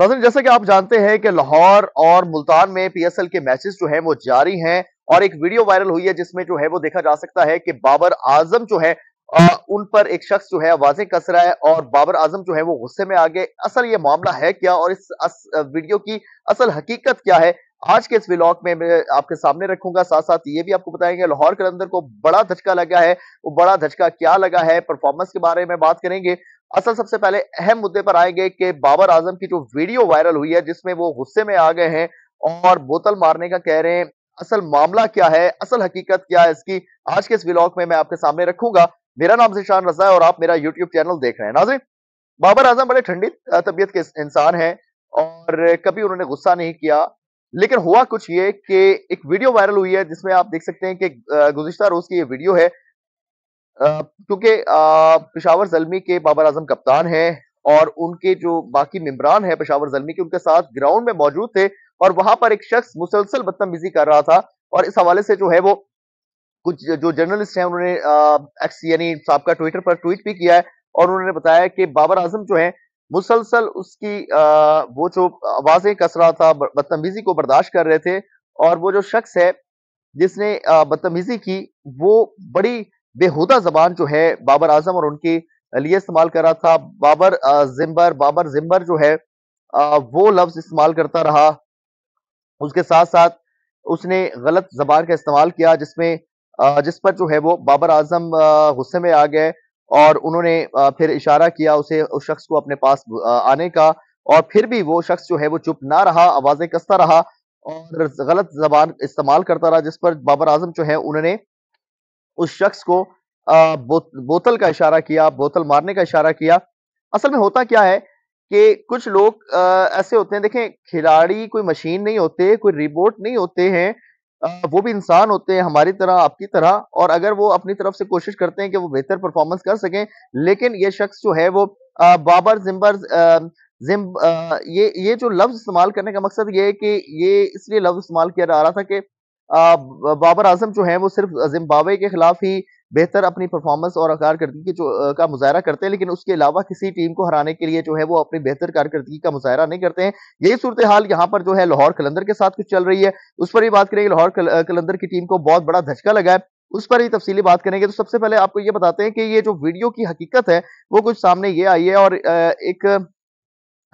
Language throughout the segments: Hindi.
नजर जैसा कि आप जानते हैं कि लाहौर और मुल्तान में पीएसएल के मैचेस जो है वो जारी हैं और एक वीडियो वायरल हुई है जिसमें जो है वो देखा जा सकता है कि बाबर आजम जो है आ, उन पर एक शख्स जो है आवाजें कस रहा है और बाबर आजम जो है वो गुस्से में आ गए असल ये मामला है क्या और इस अस, वीडियो की असल हकीकत क्या है आज के इस व्लॉग में मैं आपके सामने रखूंगा साथ साथ ये भी आपको बताएंगे लाहौर कलंदर को बड़ा धचका लगा है वो बड़ा धचका क्या लगा है परफॉर्मेंस के बारे में बात करेंगे असल सबसे पहले अहम मुद्दे पर आएंगे कि बाबर आजम की जो वीडियो वायरल हुई है जिसमें वो गुस्से में आ गए हैं और बोतल मारने का कह रहे हैं असल मामला क्या है असल हकीकत क्या है इसकी आज के इस व्लॉग में मैं आपके सामने रखूंगा मेरा नाम जिशान रजा है और आप मेरा यूट्यूब चैनल देख रहे हैं नाजिर बाबर आजम बड़े ठंडी तबीयत के इंसान हैं और कभी उन्होंने गुस्सा नहीं किया लेकिन हुआ कुछ ये कि एक वीडियो वायरल हुई है जिसमें आप देख सकते हैं कि गुजशत रोज की ये वीडियो है क्योंकि पेशावर जलमी के बाबर आजम कप्तान हैं और उनके जो बाकी मेम्बरान है पेशावर जलमी के उनके साथ ग्राउंड में मौजूद थे और वहां पर एक शख्स मुसलसल बदतमीजी कर रहा था और इस हवाले से जो है वो कुछ जो जर्नलिस्ट हैं उन्होंने यानी साहब का ट्विटर पर ट्वीट भी किया है और उन्होंने बताया कि बाबर आजम जो है मुसलसल उसकी आ, वो जो आवाजें कस रहा था बदतमीजी को बर्दाश्त कर रहे थे और वो जो शख्स है जिसने बदतमीजी की वो बड़ी बेहुदा जबान जो है बाबर आजम और उनके लिए इस्तेमाल कर रहा था बाबर जिम्बर बाबर जिम्बर जो है वो लफ्ज इस्तेमाल करता रहा उसके साथ साथ उसने गलत जबान का इस्तेमाल किया जिसमें जिस पर जो है वो बाबर आजम गुस्से में आ गए और उन्होंने फिर इशारा किया उसे उस शख्स को अपने पास आने का और फिर भी वो शख्स जो है वो चुप ना रहा आवाजें कसता रहा और गलत जबान इस्तेमाल करता रहा जिस पर बाबर आजम जो है उन्होंने उस शख्स को आ, बो, बोतल का इशारा किया बोतल मारने का इशारा किया असल में होता क्या है कि कुछ लोग आ, ऐसे होते हैं देखें खिलाड़ी कोई मशीन नहीं होते कोई रिबोट नहीं होते हैं वो भी इंसान होते हैं हमारी तरह आपकी तरह और अगर वो अपनी तरफ से कोशिश करते हैं कि वो बेहतर परफॉर्मेंस कर सकें लेकिन ये शख्स जो है वो आ, बाबर जिम्बर जिम आ, ये ये जो लफ्ज़ इस्तेमाल करने का मकसद ये है कि ये इसलिए लफ्ज़ इस्तेमाल किया जा रहा था कि बाबर आजम जो है वो सिर्फ जिम्बावे के खिलाफ ही बेहतर अपनी परफॉर्मेंस और कारकर्दगी जो का मुजाहरा करते हैं लेकिन उसके अलावा किसी टीम को हराने के लिए जो है वो अपनी बेहतर कारकर्दगी का मुजाहरा नहीं करते हैं यही सूरत हाल यहाँ पर जो है लाहौर कलंदर के साथ कुछ चल रही है उस पर भी बात करेंगे लाहौर कलंदर की टीम को बहुत बड़ा धचका लगा है उस पर ही तफसीली बात करेंगे तो सबसे पहले आपको ये बताते हैं कि ये जो वीडियो की हकीकत है वो कुछ सामने ये आई है और एक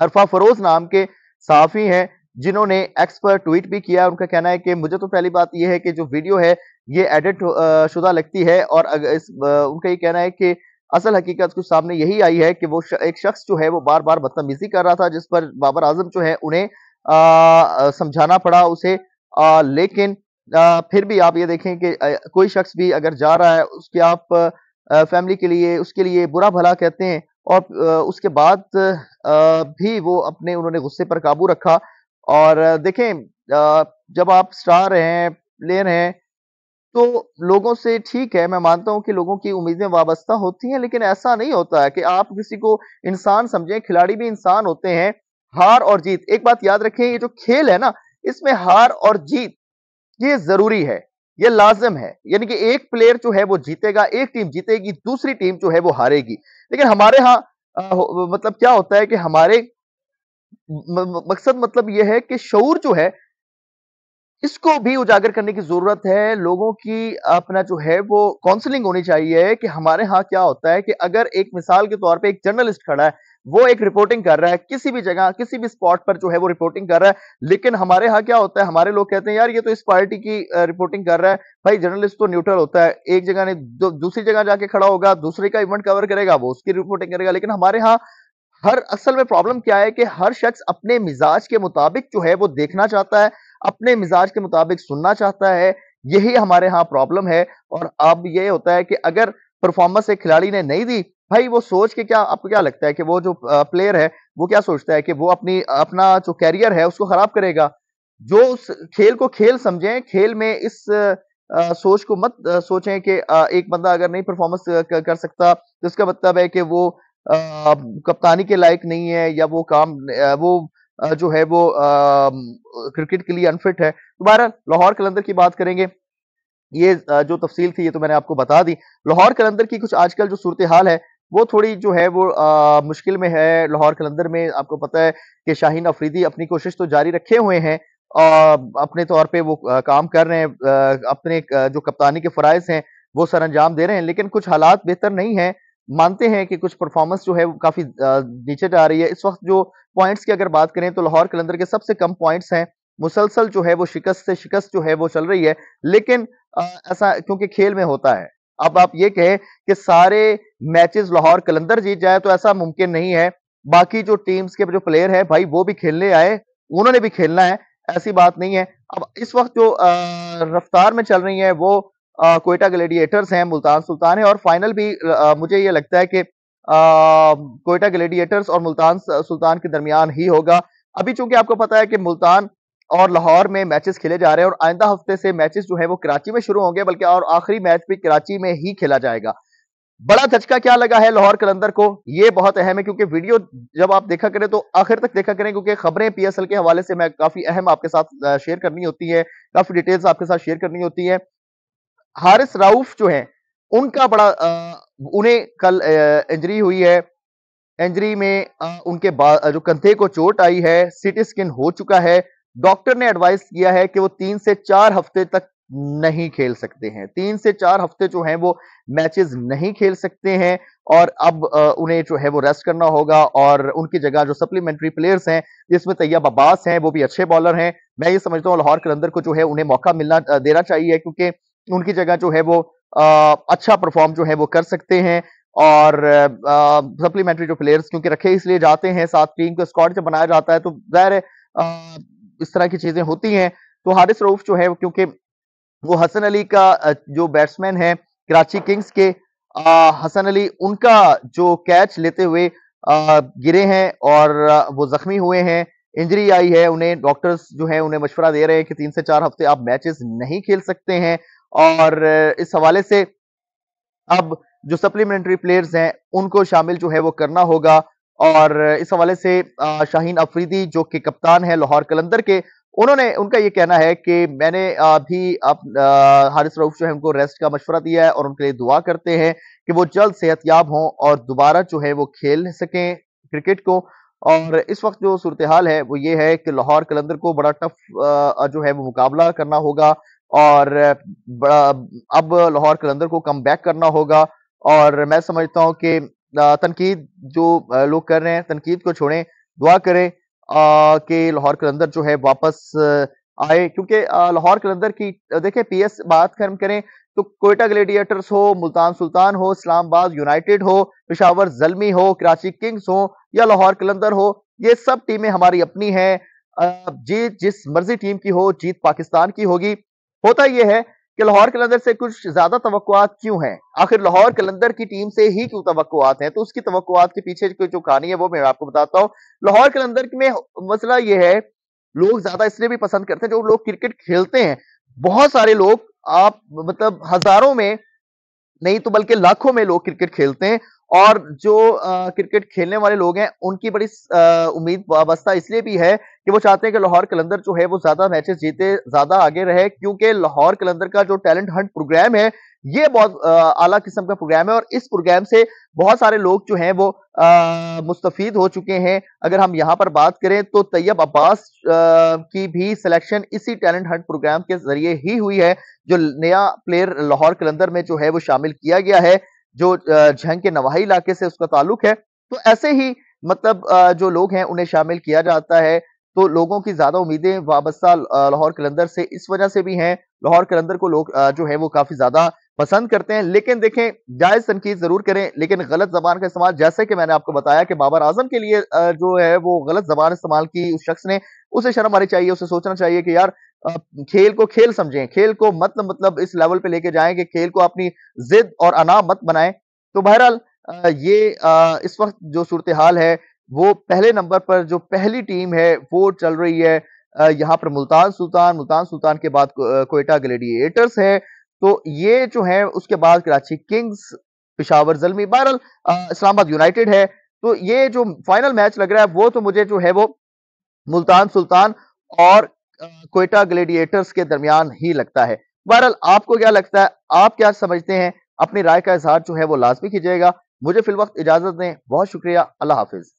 हरफा फरोज नाम के साफी हैं जिन्होंने एक्स पर ट्वीट भी किया उनका कहना है कि मुझे तो पहली बात यह है कि जो वीडियो है ये एडिट शुदा लगती है और इस उनका ये कहना है कि असल हकीकत कुछ सामने यही आई है कि वो एक शख्स जो है वो बार बार बदतमीजी कर रहा था जिस पर बाबर आजम जो है उन्हें समझाना पड़ा उसे आ, लेकिन आ, फिर भी आप ये देखें कि आ, कोई शख्स भी अगर जा रहा है उसके आप आ, फैमिली के लिए उसके लिए बुरा भला कहते हैं और आ, उसके बाद आ, भी वो अपने उन्होंने गुस्से पर काबू रखा और देखें जब आप स्टार हैं प्लेयर हैं तो लोगों से ठीक है मैं मानता हूं कि लोगों की उम्मीदें वाबस्ता होती हैं लेकिन ऐसा नहीं होता है कि आप किसी को इंसान समझें खिलाड़ी भी इंसान होते हैं हार और जीत एक बात याद रखें ये जो खेल है ना इसमें हार और जीत ये जरूरी है ये लाजम है यानी कि एक प्लेयर जो है वो जीतेगा एक टीम जीतेगी दूसरी टीम जो है वो हारेगी लेकिन हमारे यहाँ मतलब क्या होता है कि हमारे मकसद मतलब यह है कि शौर जो है इसको भी उजागर करने की जरूरत है लोगों की अपना जो है वो काउंसलिंग होनी चाहिए कि हमारे यहाँ क्या होता है कि अगर एक मिसाल के तौर पे एक जर्नलिस्ट खड़ा है वो एक रिपोर्टिंग कर रहा है किसी भी जगह किसी भी स्पॉट पर जो है वो रिपोर्टिंग कर रहा है लेकिन हमारे यहाँ क्या होता है हमारे लोग कहते हैं यार ये तो इस पार्टी की रिपोर्टिंग कर रहा है भाई जर्नलिस्ट तो न्यूट्रल होता है एक जगह नहीं दूसरी जगह जाके खड़ा होगा दूसरे का इवेंट कवर करेगा वो उसकी रिपोर्टिंग करेगा लेकिन हमारे यहाँ हर असल में प्रॉब्लम क्या है कि हर शख्स अपने मिजाज के मुताबिक जो है वो देखना चाहता है अपने मिजाज के मुताबिक सुनना चाहता है यही हमारे यहाँ प्रॉब्लम है और अब ये होता है कि अगर परफॉर्मेंस एक खिलाड़ी ने नहीं दी भाई वो सोच के क्या आपको क्या लगता है कि वो जो प्लेयर है वो क्या सोचता है कि वो अपनी अपना जो कैरियर है उसको खराब करेगा जो उस खेल को खेल समझें खेल में इस आ, सोच को मत आ, सोचें कि एक बंदा अगर नहीं परफॉर्मेंस कर सकता तो इसका मतलब है कि वो कप्तानी के लायक नहीं है या वो काम वो जो है वो क्रिकेट के लिए अनफिट है दोबारा लाहौर कलंदर की बात करेंगे ये जो तफसील थी ये तो मैंने आपको बता दी लाहौर कलंदर की कुछ आजकल जो सूरत हाल है वो थोड़ी जो है वो आ, मुश्किल में है लाहौर कलंदर में आपको पता है कि शाहीन अफरीदी अपनी कोशिश तो जारी रखे हुए हैं और अपने तौर पे वो आ, काम कर रहे हैं आ, अपने जो कप्तानी के फ़राइज हैं वो सर अंजाम दे रहे हैं लेकिन कुछ हालात बेहतर नहीं हैं मानते हैं कि कुछ परफॉर्मेंस जो है वो काफी नीचे जा रही है इस वक्त जो पॉइंट्स की अगर बात करें तो लाहौर कलंदर के सबसे कम पॉइंट्स हैं मुसलसल जो है वो शिकस्त से शिकस्त जो है वो चल रही है लेकिन ऐसा क्योंकि खेल में होता है अब आप ये कहें कि सारे मैचेस लाहौर कलंदर जीत जाए तो ऐसा मुमकिन नहीं है बाकी जो टीम्स के जो प्लेयर है भाई वो भी खेलने आए उन्होंने भी खेलना है ऐसी बात नहीं है अब इस वक्त जो रफ्तार में चल रही है वो कोयटा ग्लेडिएटर्स हैं मुल्तान सुल्तान है और फाइनल भी आ, मुझे ये लगता है कि कोयटा ग्लेडिएटर्स और मुल्तान सुल्तान के दरमियान ही होगा अभी चूंकि आपको पता है कि मुल्तान और लाहौर में मैचेस खेले जा रहे हैं और आइंदा हफ्ते से मैचेस जो है वो कराची में शुरू होंगे बल्कि और आखिरी मैच भी कराची में ही खेला जाएगा बड़ा धचका क्या लगा है लाहौर कलंदर को ये बहुत अहम है क्योंकि वीडियो जब आप देखा करें तो आखिर तक देखा करें क्योंकि खबरें पीएसएल के हवाले से मैं काफी अहम आपके साथ शेयर करनी होती है काफी डिटेल्स आपके साथ शेयर करनी होती है हारिस राउफ जो है उनका बड़ा उन्हें कल इंजरी हुई है इंजरी में उनके जो कंधे को चोट आई है सिटी स्किन हो चुका है डॉक्टर ने एडवाइस किया है कि वो तीन से चार हफ्ते तक नहीं खेल सकते हैं तीन से चार हफ्ते जो हैं वो मैचेस नहीं खेल सकते हैं और अब उन्हें जो है वो रेस्ट करना होगा और उनकी जगह जो सप्लीमेंट्री प्लेयर्स हैं जिसमें तैयब अब्बास हैं वो भी अच्छे बॉलर हैं मैं ये समझता हूँ लाहौर कलंदर को जो है उन्हें मौका मिलना देना चाहिए क्योंकि उनकी जगह जो है वो आ, अच्छा परफॉर्म जो है वो कर सकते हैं और सप्लीमेंट्री जो प्लेयर्स क्योंकि रखे इसलिए जाते हैं साथ टीम को स्क्वाड जब बनाया जाता है तो जाहिर है इस तरह की चीजें होती हैं तो हारिस रऊफ जो है क्योंकि वो हसन अली का जो बैट्समैन है कराची किंग्स के आ, हसन अली उनका जो कैच लेते हुए आ, गिरे हैं और वो जख्मी हुए हैं इंजरी आई है उन्हें डॉक्टर्स जो है उन्हें मशवरा दे रहे हैं कि तीन से चार हफ्ते आप मैचेस नहीं खेल सकते हैं और इस हवाले से अब जो सप्लीमेंट्री प्लेयर्स हैं उनको शामिल जो है वो करना होगा और इस हवाले से शाहीन अफरीदी जो कि कप्तान है लाहौर कलंदर के उन्होंने उनका ये कहना है कि मैंने भी आप हारिस रऊफ जो है उनको रेस्ट का मशवरा दिया है और उनके लिए दुआ करते हैं कि वो जल्द सेहतियाब हों और दोबारा जो है वो खेल सकें क्रिकेट को और इस वक्त जो सूरत हाल है वो ये है कि लाहौर कलंदर को बड़ा टफ जो है वो मुकाबला करना होगा और अब लाहौर कलंदर को कम बैक करना होगा और मैं समझता हूँ कि तनकीद जो लोग कर रहे हैं तनकीद को छोड़ें दुआ करें कि लाहौर कलंदर जो है वापस आए क्योंकि लाहौर कलंदर की पी पीएस बात हम करें तो कोयटा ग्लेडिएटर्स हो मुल्तान सुल्तान हो इस्लामाबाद यूनाइटेड हो पिशावर जलमी हो कराची किंग्स हो या लाहौर कलंदर हो ये सब टीमें हमारी अपनी हैं जीत जिस मर्जी टीम की हो जीत पाकिस्तान की होगी होता यह है कि लाहौर कलंदर से कुछ ज्यादा तो क्यों है आखिर लाहौर कलंदर की टीम से ही क्यों तो हैं तो उसकी तो के पीछे जो कहानी है वो मैं आपको बताता हूँ लाहौर कलंदर में मसला यह है लोग ज्यादा इसलिए भी पसंद करते हैं जो लोग क्रिकेट खेलते हैं बहुत सारे लोग आप मतलब हजारों में नहीं तो बल्कि लाखों में लोग क्रिकेट खेलते हैं और जो क्रिकेट खेलने वाले लोग हैं उनकी बड़ी उम्मीद वाबस्ता इसलिए भी है कि वो चाहते हैं कि लाहौर कलंदर जो है वो ज्यादा मैचेस जीते ज्यादा आगे रहे क्योंकि लाहौर कलंदर का जो टैलेंट हंट प्रोग्राम है ये बहुत आला किस्म का प्रोग्राम है और इस प्रोग्राम से बहुत सारे लोग जो हैं वो मुस्तफ़ हो चुके हैं अगर हम यहाँ पर बात करें तो तैयब अब्बास की भी सिलेक्शन इसी टैलेंट हंट प्रोग्राम के जरिए ही हुई है जो नया प्लेयर लाहौर कलंदर में जो है वो शामिल किया गया है जो झंग के नवाही इलाके से उसका ताल्लुक है तो ऐसे ही मतलब जो लोग हैं उन्हें शामिल किया जाता है तो लोगों की ज्यादा उम्मीदें वाबस्ता लाहौर कलंदर से इस वजह से भी हैं लाहौर कलंदर को लोग जो है वो काफी ज्यादा पसंद करते हैं लेकिन देखें जायज तनकीद जरूर करें लेकिन गलत जबान का इस्तेमाल जैसे कि मैंने आपको बताया कि बाबर आजम के लिए जो है वो गलत जबान इस्तेमाल की उस शख्स ने उसे शर्म आनी चाहिए उसे सोचना चाहिए कि यार खेल को खेल समझें खेल को मत मतलब इस लेवल पे लेके जाएं कि खेल को अपनी जिद और अना मत बनाएं तो बहरहाल ये इस वक्त जो सूरत हाल है वो पहले नंबर पर जो पहली टीम है वो चल रही है यहाँ पर मुल्तान सुल्तान मुल्तान सुल्तान के बाद कोयटा ग्लेडिएटर्स है तो ये जो है उसके बाद कराची किंग्स पिशावर जलमी बहरहाल इस्लामाबाद यूनाइटेड है तो ये जो फाइनल मैच लग रहा है वो तो मुझे जो है वो मुल्तान सुल्तान और कोयटा ग्लेडिएटर्स के दरमियान ही लगता है बहरहाल आपको क्या लगता है आप क्या समझते हैं अपनी राय का इजहार जो है वो लाजमी कीजिएगा मुझे फिल वक्त इजाजत दें बहुत शुक्रिया अल्लाह हाफिज